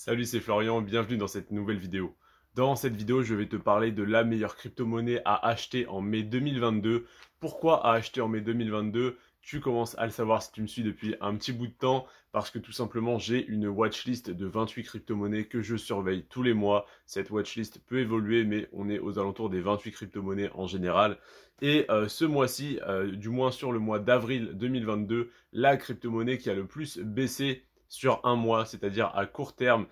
Salut, c'est Florian, bienvenue dans cette nouvelle vidéo. Dans cette vidéo, je vais te parler de la meilleure crypto-monnaie à acheter en mai 2022. Pourquoi à acheter en mai 2022 Tu commences à le savoir si tu me suis depuis un petit bout de temps, parce que tout simplement, j'ai une watchlist de 28 crypto-monnaies que je surveille tous les mois. Cette watchlist peut évoluer, mais on est aux alentours des 28 crypto-monnaies en général. Et euh, ce mois-ci, euh, du moins sur le mois d'avril 2022, la crypto-monnaie qui a le plus baissé sur un mois, c'est-à-dire à court terme,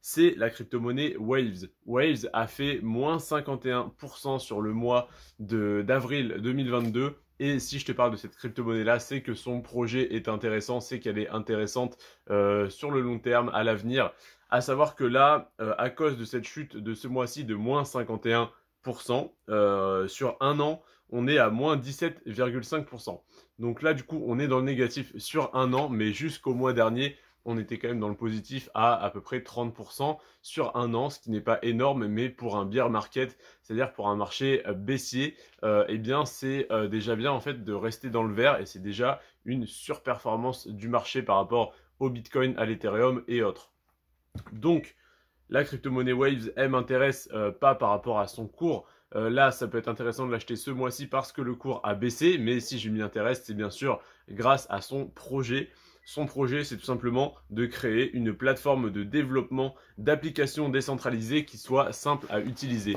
c'est la crypto-monnaie Waves. Waves a fait moins 51% sur le mois d'avril 2022. Et si je te parle de cette crypto-monnaie-là, c'est que son projet est intéressant, c'est qu'elle est intéressante euh, sur le long terme, à l'avenir. À savoir que là, euh, à cause de cette chute de ce mois-ci de moins 51% euh, sur un an, on est à moins 17,5%. Donc là, du coup, on est dans le négatif sur un an, mais jusqu'au mois dernier, on était quand même dans le positif à à peu près 30% sur un an, ce qui n'est pas énorme, mais pour un bear market, c'est-à-dire pour un marché euh, baissier, euh, eh bien c'est euh, déjà bien en fait de rester dans le vert et c'est déjà une surperformance du marché par rapport au Bitcoin, à l'Ethereum et autres. Donc la crypto-monnaie Waves, elle m'intéresse pas par rapport à son cours. là, ça peut être intéressant de l'acheter ce mois-ci parce que le cours a baissé, mais si je m'y intéresse, c'est bien sûr grâce à son projet. Son projet, c'est tout simplement de créer une plateforme de développement d'applications décentralisées qui soit simple à utiliser.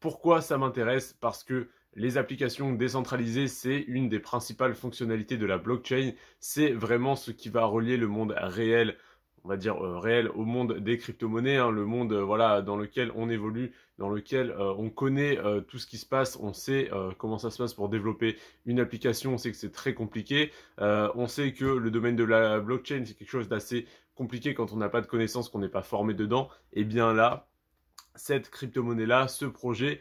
Pourquoi ça m'intéresse Parce que les applications décentralisées, c'est une des principales fonctionnalités de la blockchain. C'est vraiment ce qui va relier le monde réel on va dire euh, réel au monde des crypto-monnaies, hein, le monde euh, voilà dans lequel on évolue, dans lequel euh, on connaît tout ce qui se passe, on sait comment ça se passe pour développer une application, on sait que c'est très compliqué, on sait que le domaine de la blockchain c'est quelque chose d'assez compliqué quand on n'a pas de connaissances, qu'on n'est pas formé dedans. Et eh bien là, cette crypto-monnaie là, ce projet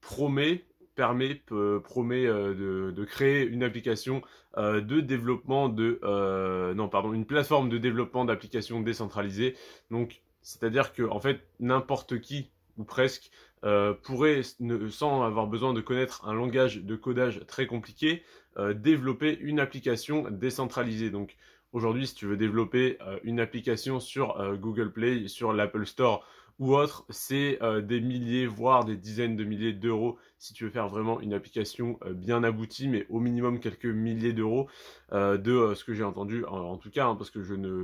promet permet, promet euh, de, créer une application euh, de développement de, euh, non pardon, une plateforme de développement d'applications décentralisées. Donc, c'est-à-dire que en fait, n'importe qui ou presque pourrait, sans avoir besoin de connaître un langage de codage très compliqué, développer une application décentralisée. Donc, aujourd'hui, si tu veux développer une application sur Google Play, sur l'Apple Store ou autre, c'est euh, des milliers, voire des dizaines de milliers d'euros si tu veux faire vraiment une application euh, bien aboutie, mais au minimum quelques milliers d'euros euh, de ce que j'ai entendu, en, tout cas, hein, parce que je ne,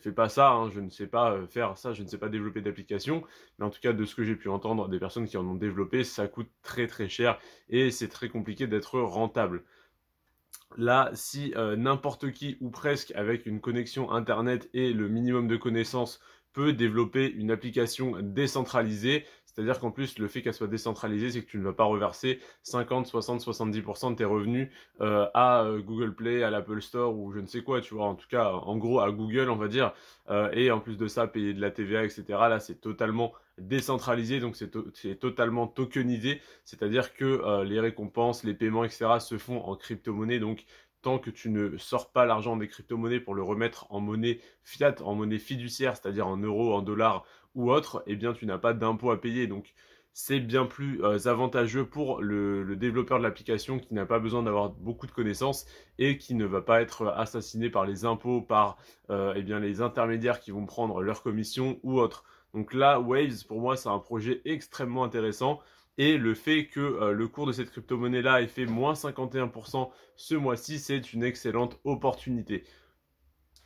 fais pas ça, hein, je ne sais pas faire ça, je ne sais pas développer d'application, mais en tout cas de ce que j'ai pu entendre des personnes qui en ont développé, ça coûte très très cher et c'est très compliqué d'être rentable. Là, si n'importe qui ou presque avec une connexion Internet et le minimum de connaissances peut développer une application décentralisée. C'est-à-dire qu'en plus, le fait qu'elle soit décentralisée, c'est que tu ne vas pas reverser 50, 60, 70% de tes revenus euh, à euh, Google Play, à l'Apple Store ou je ne sais quoi, tu vois, en tout cas, en gros, à Google, on va dire. Euh, et en plus de ça, payer de la TVA, etc. Là, c'est totalement décentralisé, donc c'est totalement tokenisé, c'est-à-dire que les récompenses, les paiements, etc. se font en crypto-monnaie, donc tant que tu ne sors pas l'argent des crypto-monnaies pour le remettre en monnaie fiat, en monnaie fiduciaire, c'est-à-dire en euros, en dollars ou autre, eh bien tu n'as pas d'impôts à payer. Donc c'est bien plus euh, avantageux pour le, développeur de l'application qui n'a pas besoin d'avoir beaucoup de connaissances et qui ne va pas être assassiné par les impôts, par euh, eh les intermédiaires qui vont prendre leur commission ou autre. Donc là, Waves, pour moi, c'est un projet extrêmement intéressant. Et le fait que euh, le cours de cette crypto-monnaie-là ait fait moins 51% ce mois-ci, c'est une excellente opportunité.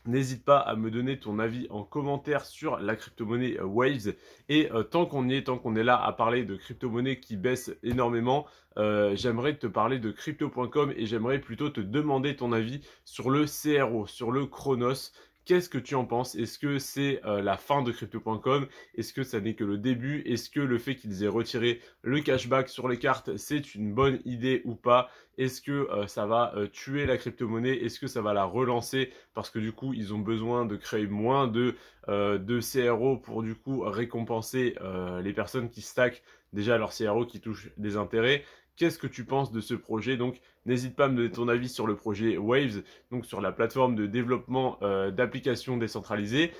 N'hésite pas à me donner ton avis en commentaire sur la crypto-monnaie euh, Waves. Et euh, tant qu'on y est, tant qu'on est là à parler de crypto monnaies qui baisse énormément, j'aimerais te parler de crypto.com et j'aimerais plutôt te demander ton avis sur le CRO, sur le Chronos. Qu'est-ce que tu en penses Est-ce que c'est euh, la fin de crypto.com Est-ce que ça n'est que le début Est-ce que le fait qu'ils aient retiré le cashback sur les cartes, c'est une bonne idée ou pas Est-ce que euh, ça va euh, tuer la crypto-monnaie Est-ce que ça va la relancer Parce que du coup, ils ont besoin de créer moins de, de CRO pour du coup récompenser les personnes qui stackent déjà leur CRO qui touchent des intérêts. Qu'est-ce que tu penses de ce projet Donc, n'hésite pas à me donner ton avis sur le projet Waves, donc sur la plateforme de développement euh, d'applications décentralisées,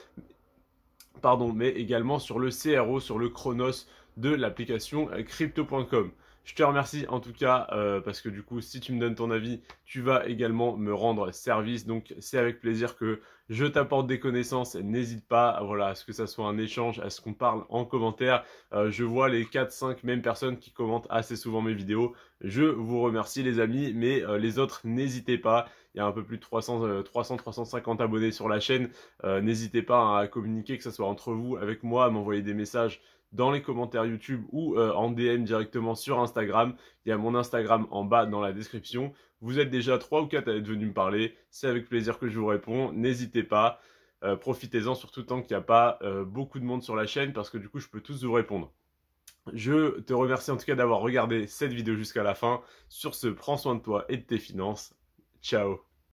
pardon, mais également sur le CRO, sur le Chronos de l'application euh, crypto.com. Je te remercie en tout cas euh, parce que du coup, si tu me donnes ton avis, tu vas également me rendre service. Donc, c'est avec plaisir que je t'apporte des connaissances. N'hésite pas, voilà, à ce que ça soit un échange, à ce qu'on parle en commentaire. Euh, je vois les 4-5 mêmes personnes qui commentent assez souvent mes vidéos. Je vous remercie les amis, mais euh, les autres, n'hésitez pas. Il y a un peu plus de 300, 350 abonnés sur la chaîne. n'hésitez pas hein, à communiquer, que ce soit entre vous, avec moi, à m'envoyer des messages dans les commentaires YouTube ou euh, en DM directement sur Instagram. Il y a mon Instagram en bas dans la description. Vous êtes déjà 3 ou 4 à être venus me parler. C'est avec plaisir que je vous réponds. N'hésitez pas. Euh, profitez-en surtout tant qu'il n'y a pas euh, beaucoup de monde sur la chaîne parce que du coup je peux tous vous répondre. Je te remercie en tout cas d'avoir regardé cette vidéo jusqu'à la fin. Sur ce, prends soin de toi et de tes finances. Ciao